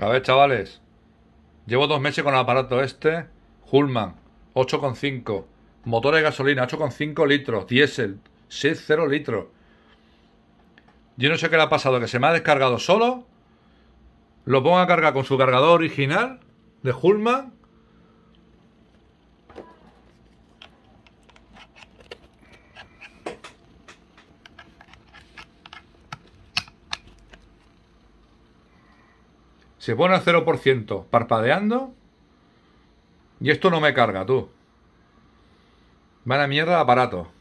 A ver, chavales. Llevo dos meses con el aparato este. Hullman, 8,5. Motor de gasolina, 8,5 litros. Diésel, 6,0 litros. Yo no sé qué le ha pasado, que se me ha descargado solo. Lo pongo a cargar con su cargador original de Hullman Se pone al 0%, parpadeando. Y esto no me carga, tú. Van a mierda aparato.